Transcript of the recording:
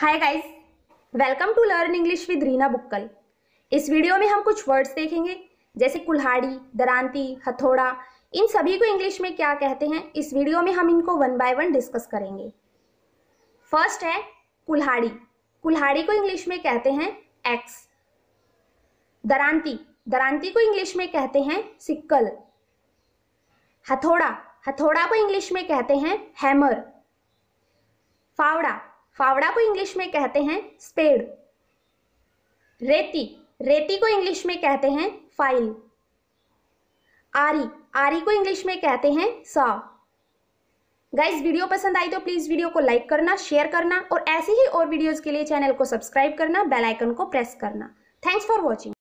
hi guys welcome to learn English with Reena बुक्कल इस video में हम कुछ वर्ड्स देखेंगे जैसे कुल्हाड़ी दरांती हथौड़ा इन सभी को इंग्लिश में क्या कहते हैं इस वीडियो में हम इनको वन बाय वन डिस्कस करेंगे फर्स्ट है कुल्हाड़ी कुल्हाड़ी को इंग्लिश में कहते हैं एक्स दरांती दरांती को इंग्लिश में कहते हैं सिक्कल हथौड़ा हथौड़ा को इंग्लिश में कहते हैं हैमर फावड़ा फावड़ा को इंग्लिश में कहते हैं स्पेड रेती रेती को इंग्लिश में कहते हैं फाइल आरी आरी को इंग्लिश में कहते हैं सा गाइज वीडियो पसंद आई तो प्लीज़ वीडियो को लाइक करना शेयर करना और ऐसे ही और वीडियोज़ के लिए चैनल को सब्सक्राइब करना बेल आइकन को प्रेस करना थैंक्स फॉर वॉचिंग